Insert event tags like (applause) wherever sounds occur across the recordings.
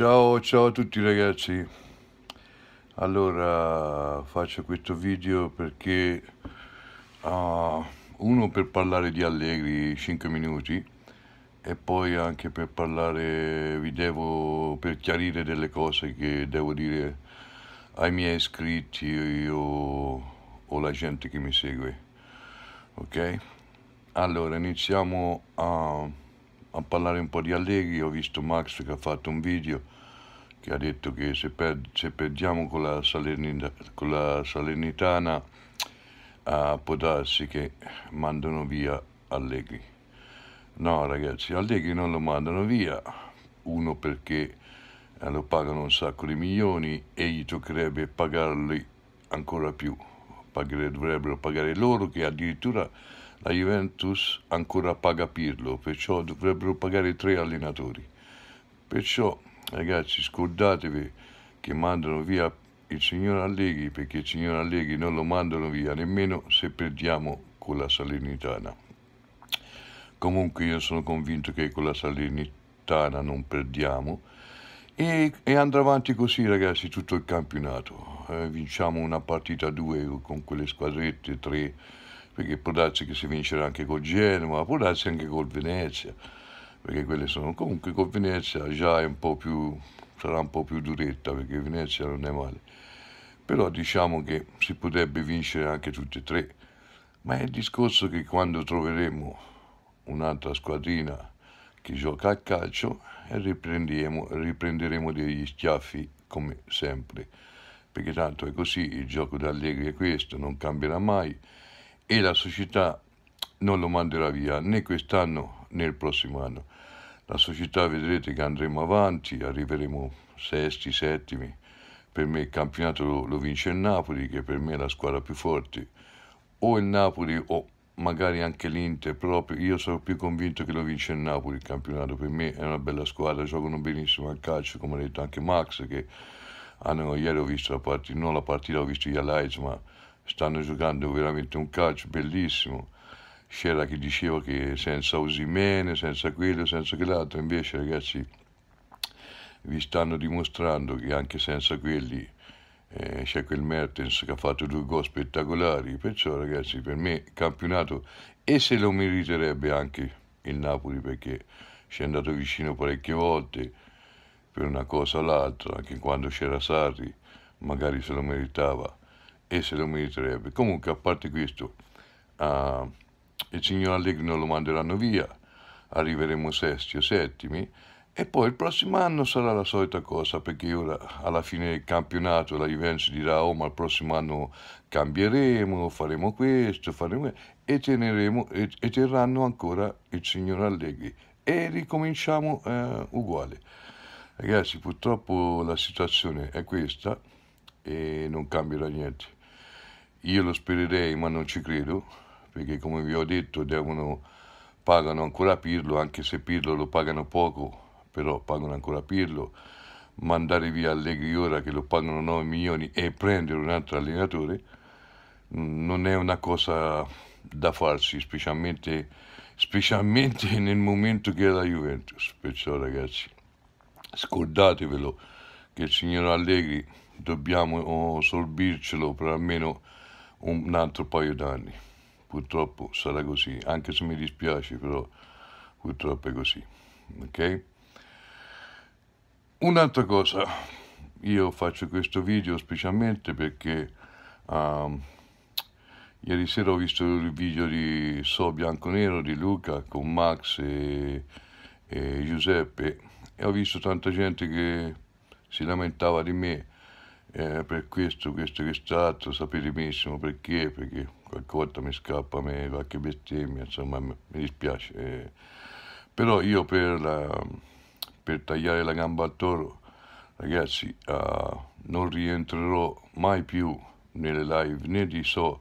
Ciao, ciao a tutti ragazzi. Allora faccio questo video perché uh, uno per parlare di Allegri 5 minuti e poi anche per parlare vi devo per chiarire delle cose che devo dire ai miei iscritti o, o alla gente che mi segue. Ok? Allora iniziamo a uh, a parlare un po' di Allegri, ho visto Max che ha fatto un video che ha detto che se, per, se perdiamo con la, con la, Salernitana eh, può darsi che mandano via Allegri. No ragazzi, Allegri non lo mandano via, uno perché eh, lo pagano un sacco di milioni e gli toccherebbe pagarli ancora più, Pagare, dovrebbero pagare loro che addirittura la Juventus ancora paga Pirlo, perciò dovrebbero pagare tre allenatori. Perciò, ragazzi, scordatevi che mandano via il signor Alleghi, perché il signor Alleghi non lo mandano via, nemmeno se perdiamo con la Salernitana. Comunque io sono convinto che con la Salernitana non perdiamo e, e andrà avanti così ragazzi tutto il campionato. Eh, vinciamo una partita, due con quelle squadrette, tre perché può darsi che si vincerà anche col Genoa, può darsi anche col Venezia, perché quelle sono comunque col Venezia già è un po' più, sarà un po' più duretta perché Venezia non è male, però diciamo che si potrebbe vincere anche tutte e tre, ma è il discorso che quando troveremo un'altra squadrina che gioca a calcio eh, riprenderemo, riprenderemo degli schiaffi come sempre, perché tanto è così, il gioco d'Allegri è questo, non cambierà mai e la società non lo manderà via né quest'anno né il prossimo anno. La società vedrete che andremo avanti, arriveremo sesti, settimi. Per me il campionato lo, lo vince il Napoli, che per me è la squadra più forte. O il Napoli o magari anche l'Inter, proprio io sono più convinto che lo vince il Napoli il campionato, per me è una bella squadra, giocano benissimo al calcio, come ha detto anche Max, che hanno, ah, ieri ho visto la partita, non la partita, ho visto gli highlights, ma stanno giocando veramente un calcio bellissimo. C'era chi diceva che senza Osimene, senza quello, senza quell'altro, invece ragazzi vi stanno dimostrando che anche senza quelli eh, c'è quel Mertens che ha fatto due gol spettacolari, perciò ragazzi per me campionato e se lo meriterebbe anche il Napoli perché ci è andato vicino parecchie volte per una cosa o l'altra, anche quando c'era Sarri magari se lo meritava e se lo meriterebbe. Comunque, a parte questo, uh, il signor Allegri non lo manderanno via, arriveremo sesti o settimi, e poi il prossimo anno sarà la solita cosa, perché ora alla fine del campionato la Juventus dirà oh ma il prossimo anno cambieremo, faremo questo, faremo questo, e, teneremo, e, e terranno ancora il signor Allegri. E ricominciamo eh, uguale. Ragazzi, purtroppo la situazione è questa e non cambierà niente. Io lo spererei, ma non ci credo, perché come vi ho detto devono, pagano ancora Pirlo, anche se Pirlo lo pagano poco, però pagano ancora Pirlo. Mandare via Allegri ora che lo pagano 9 milioni e prendere un altro allenatore mm, non è una cosa da farsi, specialmente, specialmente (laughs) nel momento che è la Juventus. Perciò ragazzi, scordatevelo che il signor Allegri dobbiamo sorbircelo per almeno un altro paio d'anni. Purtroppo sarà così, anche se mi dispiace, però purtroppo è così. Ok? Un'altra cosa, io faccio questo video specialmente perché um, ieri sera ho visto il video di So Bianco Nero di Luca con Max e, e Giuseppe e ho visto tanta gente che si lamentava di me eh, per questo, questo, quest'altro, sapete benissimo perché, perché qualche volta mi scappa me qualche bestemmia, insomma mi dispiace. Eh. Però io per, la, per, tagliare la gamba al toro, ragazzi, uh, non rientrerò mai più nelle live né di So,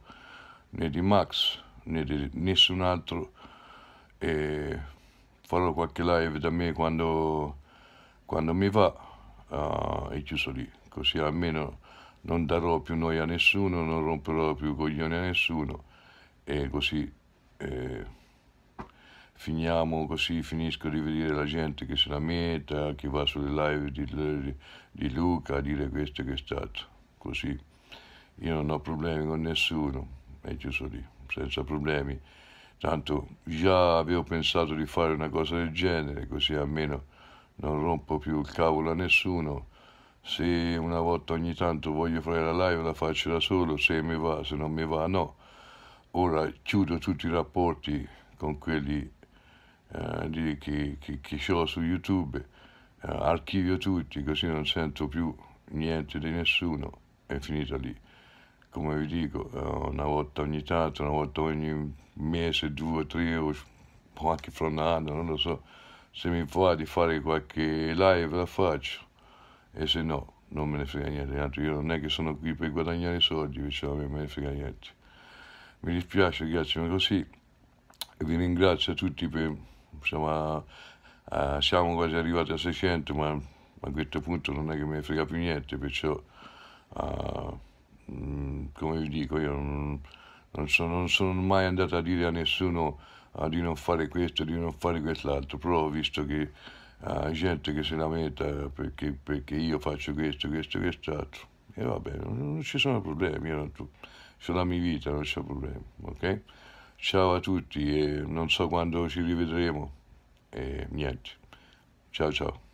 né di Max, né di nessun altro. E farò qualche live da me quando, quando mi va uh, ah, e chiuso lì così certo, almeno non darò più noia a nessuno, non romperò più coglioni a nessuno e così eh, finiamo così, finisco di vedere la gente che si lamenta, che va sulle live di, di Luca a dire questo e quest'altro, così io non ho problemi con nessuno, è giusto lì, senza problemi, tanto già avevo pensato di fare una cosa del genere, così almeno non rompo più il cavolo a nessuno se una volta ogni tanto voglio fare la live la faccio da solo, se mi va, se non mi va no. Ora chiudo tutti i rapporti con quelli eh, che, che, che ho su YouTube, eh, archivio tutti così non sento più niente di nessuno, è finita lì. Come vi dico, eh, una volta ogni tanto, una volta ogni mese, due, tre o anche fra un anno, non lo so, se mi va di fare qualche live la faccio e se no, non me ne frega niente. Tanto io non è che sono qui per guadagnare soldi, perciò non me ne frega niente. Mi dispiace, grazie, ma così. E vi ringrazio a tutti per... Insomma, uh, siamo quasi arrivati a 600, ma a questo punto non è che me ne frega più niente, perciò... Uh, come vi dico, io non, non, sono, non, sono, mai andato a dire a nessuno ah, di non fare questo, di non fare quest'altro, però visto che Ah, a gente che si lamenta perché, perché io faccio questo, questo, e quest'altro. E va bene, non ci sono problemi, io tu, sulla mia vita non c'è problema, ok? Ciao a tutti e non so quando ci rivedremo e niente. Ciao ciao.